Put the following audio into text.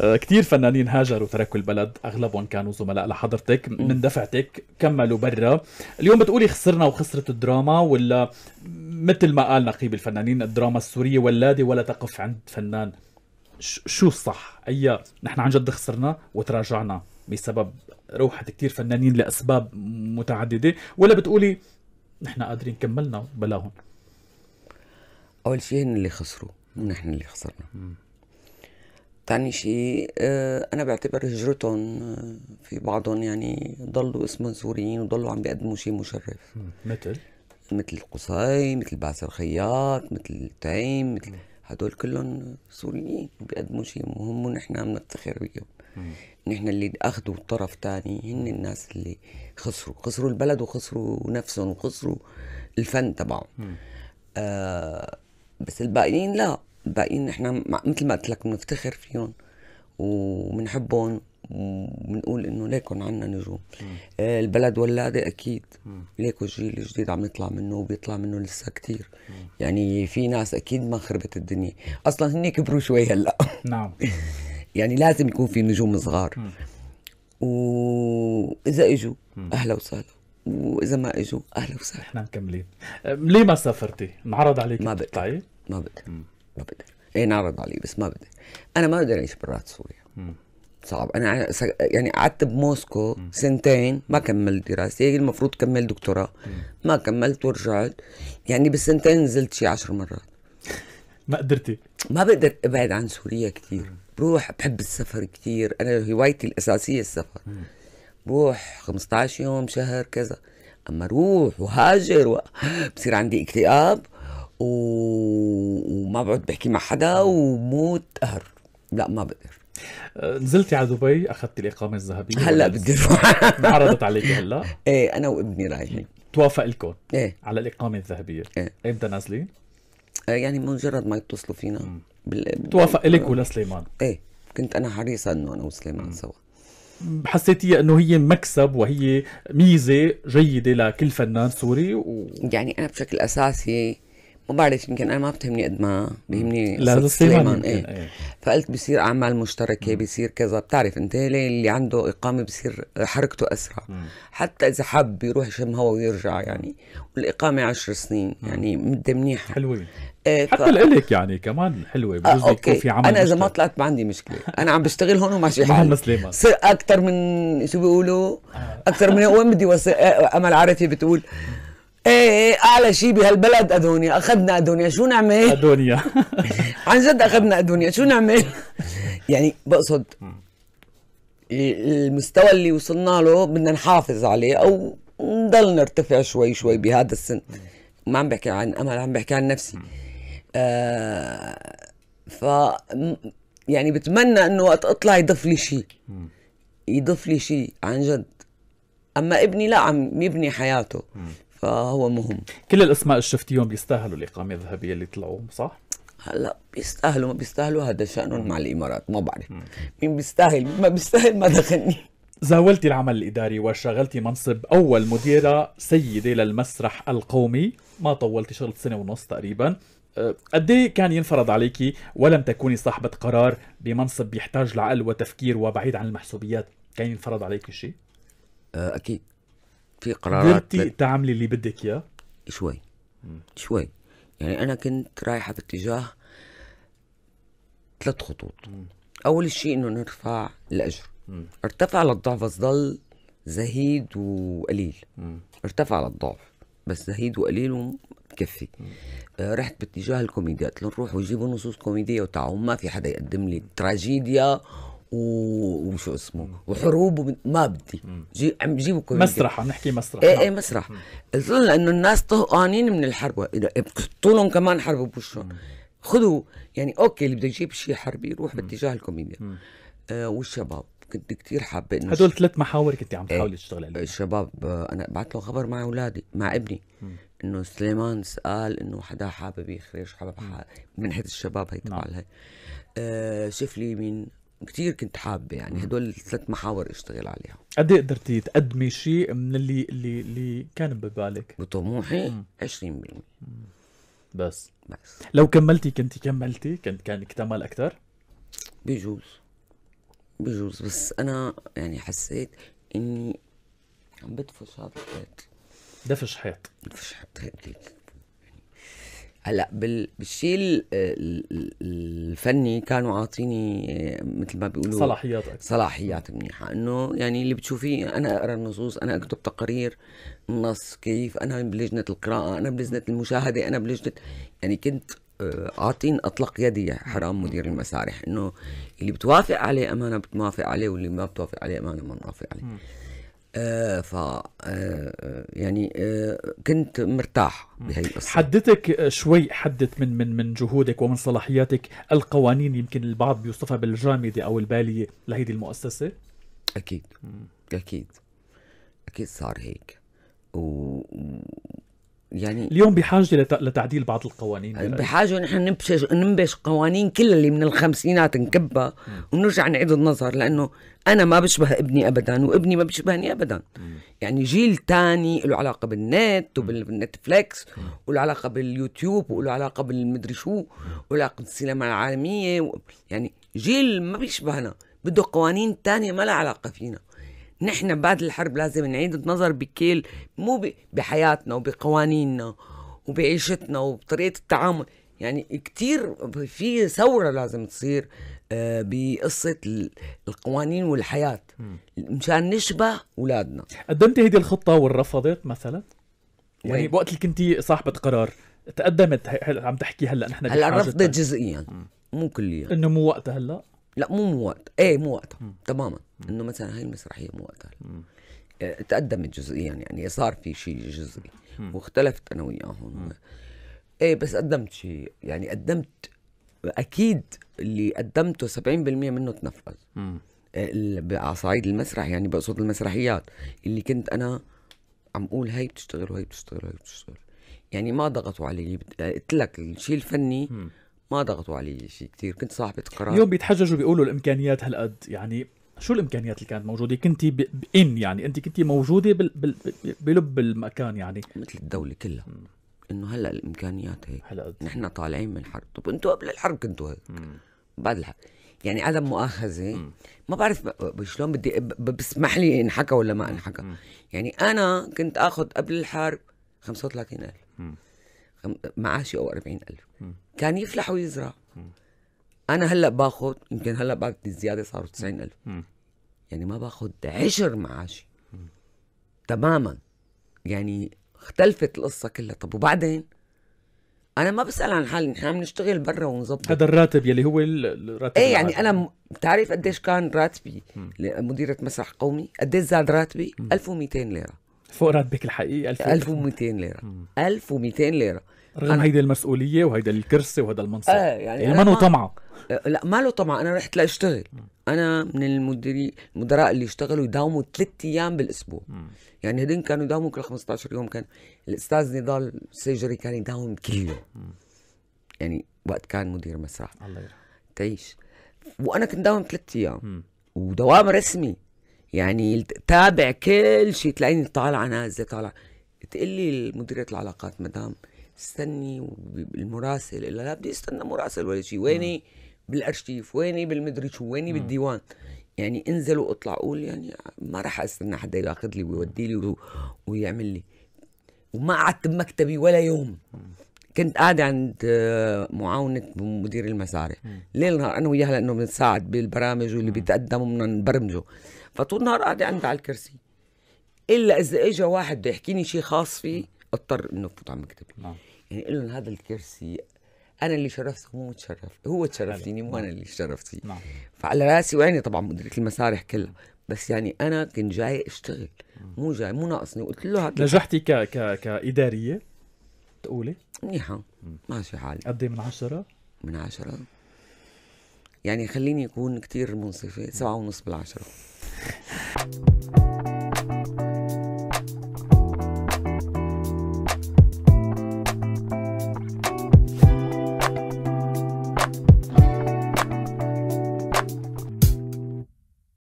آه، كثير فنانين هاجروا وتركوا البلد اغلبهم كانوا زملاء لحضرتك من دفعتك كملوا برا اليوم بتقولي خسرنا وخسرت الدراما ولا مثل ما قال نقيب الفنانين الدراما السوريه ولاده ولا تقف عند فنان شو الصح اي نحن عن جد خسرنا وتراجعنا بسبب روحة كثير فنانين لاسباب متعدده ولا بتقولي نحن قادرين كملنا بلاهم اول شيء هن اللي خسروا نحن اللي خسرنا تاني شيء آه، أنا بعتبر هجرتهم آه، في بعضهم يعني ضلوا اسمهم سوريين وضلوا عم بيقدموا شيء مشرف مثل؟ مثل قصي مثل باسل خياط مثل تيم مثل هدول كلهم سوريين بيقدموا شيء مهم ونحن بنفتخر بيهم نحن اللي اخذوا طرف تاني هن الناس اللي خسروا خسروا البلد وخسروا نفسهم وخسروا الفن تبعهم آه بس الباقيين لا باقيين نحن مثل ما قلت لك بنفتخر فيهم وبنحبهم وبنقول انه ليكن عنا نجوم آه البلد ولاده اكيد ليكو الجيل الجديد عم يطلع منه وبيطلع منه لسه كثير يعني في ناس اكيد ما خربت الدنيا اصلا هن كبروا شوي هلا نعم يعني لازم يكون في نجوم صغار واذا اجوا اهلا وسهلا واذا ما اجوا اهلا وسهلا احنا مكملين ليه ما سافرتي؟ انعرض عليك ما بقدر ما بقدر ما بقدر ايه نعرض عليه بس ما بقدر انا ما بقدر اعيش برات سوريا صعب انا يعني قعدت بموسكو سنتين ما كملت دراستي المفروض كمل دكتوراه ما كملت ورجعت يعني بالسنتين نزلت شي عشر مرات ما قدرتي ما بقدر ابعد عن سوريا كثير بروح بحب السفر كثير انا هوايتي الاساسيه السفر بروح 15 يوم شهر كذا اما روح وهاجر و... بصير عندي اكتئاب وما بقعد بحكي مع حدا وموت قهر لا ما بقدر نزلتي على دبي اخذتي الاقامه الذهبيه هلا بدي اروح عرضت عليك هلا ايه انا وابني رايحين توافق لكم ايه على الاقامه الذهبيه ايه امتى نازلين؟ ايه يعني مجرد ما يتصلوا فينا بال... توافق لك ولسليمان ايه كنت انا حريصه انه انا وسليمان سوا حسيتيها انه هي مكسب وهي ميزه جيده لكل فنان سوري و... يعني انا بشكل اساسي ما بعرف يمكن انا ما بتهمني قد ما بيهمني سليمان ايه. ايه فقلت بصير اعمال مشتركه بصير كذا بتعرف انت اللي عنده اقامه بصير حركته اسرع مم. حتى اذا حب يروح يشم هوا ويرجع يعني والاقامه عشر سنين مم. يعني مده منيحه حلوه إيه ف... حتى لك يعني كمان حلوه آه، بجوز آه يكون في عمل انا اذا ما طلعت ما عندي مشكله انا عم بشتغل هون وماشي حالي سليمان اكثر من شو بيقولوا آه. اكثر من وين بدي وصل امل عرفي بتقول إيه،, ايه اعلى شيء بهالبلد ادونيا اخذنا ادونيا شو نعمل ادونيا عن جد اخذنا ادونيا شو نعمل يعني بقصد المستوى اللي وصلنا له بدنا نحافظ عليه او نضل نرتفع شوي شوي بهذا السن ما عم بحكي عن امل عم بحكي عن نفسي آه ف يعني بتمنى انه وقت اطلع يضيف لي شيء يضيف لي شيء عن جد اما ابني لا عم يبني حياته فهو مهم كل الاسماء اللي شفتيهم بيستاهلوا الاقامه الذهبيه اللي طلعوا صح؟ هلا بيستاهلوا ما بيستاهلوا هذا شأنهم مع الامارات ما بعرف مين بيستاهل ما بيستاهل ما دخلني زاولت العمل الاداري وشغلتي منصب اول مديره سيده للمسرح القومي ما طولتي شغلت سنه ونص تقريبا أه، قد إيه كان ينفرض عليك ولم تكوني صاحبة قرار بمنصب بيحتاج لعقل وتفكير وبعيد عن المحسوبيات كان ينفرض عليك شيء؟ أه، أكيد في قرارات قدرتي تعملي اللي بدك اياه؟ شوي شوي يعني انا كنت رايحه باتجاه ثلاث خطوط مم. اول شيء انه نرفع الاجر مم. ارتفع للضعف بس ضل زهيد وقليل مم. ارتفع للضعف بس زهيد وقليل ومكفي آه رحت باتجاه الكوميديا قلت نروح ويجيبوا نصوص كوميديه وتعاون ما في حدا يقدم لي تراجيديا و... وشو اسمه وحروب ما بدي جي... عم جيبوا كوميديا مسرح عم نحكي مسرح ايه ايه مسرح لانه الناس طهقانين من الحرب بحطوا لهم كمان حرب بوشهم خذوا يعني اوكي اللي بده يجيب شيء حربي يروح باتجاه الكوميديا آه والشباب كنت كثير حابه انه هدول ثلاث محاور كنت عم إيه، تحاولي تشتغل عليهم الشباب آه، انا بعت له خبر مع اولادي مع ابني انه سليمان سال انه حدا حابب يخرج حابب من حيث الشباب هي تبع الهي نعم. آه شف لي مين كتير كنت حابه يعني هدول الثلاث محاور اشتغل عليها قد ايه قدرتي تقدمي شيء من اللي اللي اللي كان ببالك بطموحي 20% بس بس لو كملتي كنت كملتي كنت كان اكتمل اكثر بجوز بجوز بس انا يعني حسيت اني عم بدفش هذا الحيط دفش حيط دفش حيط هيك هلا بالشيء آه، الفني كانوا عاطيني آه، مثل ما بيقولوا صلاحيات أكثر. صلاحيات منيحه انه يعني اللي بتشوفيه انا اقرا النصوص انا اكتب تقارير النص كيف انا بلجنه القراءه انا بلجنه المشاهده انا بلجنه يعني كنت آه، عاطين اطلق يدي حرام مدير المسارح انه اللي بتوافق عليه امانه بتوافق عليه واللي ما بتوافق عليه امانه ما بنوافق عليه آه، ف آه، آه، يعني كنت مرتاح بهي القصه حدتك شوي حدت من من من جهودك ومن صلاحياتك القوانين يمكن البعض بيوصفها بالجامده او الباليه لهيدي المؤسسه اكيد اكيد اكيد صار هيك و... يعني اليوم بحاجه لتعديل بعض القوانين آه، بحاجه نحن ننبش ننبش قوانين كلها اللي من الخمسينات نكبها ونرجع نعيد النظر لانه انا ما بشبه ابني ابدا وابني ما بيشبهني ابدا يعني جيل تاني له علاقه بالنت وبالنتفليكس وله علاقه باليوتيوب وله علاقه بالمدري شو وله علاقه بالسينما العالميه و... يعني جيل ما بيشبهنا بده قوانين تانية ما لها علاقة فينا نحن بعد الحرب لازم نعيد النظر بكل مو بحياتنا وبقوانيننا وبعيشتنا وبطريقة التعامل يعني كتير في ثورة لازم تصير آه، بقصة القوانين والحياة مشان نشبه أولادنا قدمت هيدي الخطة والرفضت مثلا؟ يعني وين. يعني وقت اللي كنتي صاحبة قرار تقدمت عم تحكي هلا نحن هلا رفضت جزئيا مو كليا انه مو وقتها هلا لا مو مو وقت ايه مو وقتها تماما انه مثلا هاي المسرحيه مو وقتها آه، تقدمت جزئيا يعني،, يعني صار في شيء جزئي واختلفت انا وياهم ايه بس قدمت شيء يعني قدمت اكيد اللي قدمته 70% منه تنفذ آه، على صعيد المسرح يعني بقصد المسرحيات اللي كنت انا عم اقول هي بتشتغل وهي بتشتغل وهي بتشتغل يعني ما ضغطوا علي آه، قلت لك الشيء الفني ما ضغطوا علي شيء كثير كنت صاحبة قرار اليوم بيتحججوا بيقولوا الامكانيات هالقد يعني شو الامكانيات اللي كانت موجوده كنت بان يعني انت كنت موجوده بلب المكان يعني مثل الدوله كلها انه هلا الامكانيات هيك هلا نحن طالعين من الحرب طب انتم قبل الحرب كنتوا هيك بعد الحرب يعني عدم مؤاخذه ما بعرف شلون بدي بسمح لي انحكى ولا ما انحكى يعني انا كنت اخذ قبل الحرب 35000 معاشي او 40000 كان يفلح ويزرع انا هلا باخذ يمكن هلا بعد الزياده صاروا 90000 يعني ما باخذ عشر معاشي تماما يعني اختلفت القصه كلها طب وبعدين انا ما بسال عن حالي نحن عم نشتغل برا ونظبط هذا الراتب يلي هو الراتب ايه يعني انا بتعرف قديش كان راتبي مديره مسرح قومي قديش زاد راتبي 1200 ليره فوق راتبك الحقيقي 1200 ليره 1200 ليره رغم هيدي المسؤوليه وهيدا الكرسي وهذا المنصب آه يعني, يعني ما طمعه آه، لا ما له طمع انا رحت لاشتغل انا من المديرين المدراء اللي اشتغلوا يداوموا ثلاث ايام بالاسبوع يعني هدين كانوا يداوموا كل 15 يوم كان الاستاذ نضال سيجري كان يداوم كل يوم يعني وقت كان مدير مسرح الله يرحمه تعيش وانا كنت داوم ثلاث ايام ودوام رسمي يعني تابع كل شيء تلاقيني طالعه نازله طالعه تقول لي مديرة العلاقات مدام استني المراسل لا بدي استنى مراسل ولا شيء ويني بالارشيف ويني بالمدري شو ويني بالديوان يعني انزل واطلع قول يعني ما راح استنى حدا ياخذ لي ويودي لي ويعمل لي وما قعدت بمكتبي ولا يوم كنت قاعده عند آه، معاونه مدير المزارع ليل نهار انا وياها لانه بنساعد بالبرامج واللي بيتقدموا بدنا نبرمجه فطول النهار قاعده عندها على الكرسي الا اذا اجى واحد بده يحكيني شيء خاص فيه اضطر انه فوت على مكتبي نعم. يعني قول لهم هذا الكرسي انا اللي شرفته مو تشرف هو تشرفتيني مو انا اللي فيه نعم. نعم. فعلى راسي وعيني طبعا مديرة المسارح كلها بس يعني انا كنت جاي اشتغل مو جاي مو ناقصني قلت له هكذا نجحتي ك... ك... كاداريه تقولي منيحة ماشي حالي قد إيه من عشرة؟ من عشرة يعني خليني أكون كتير منصفة سبعة ونص بالعشرة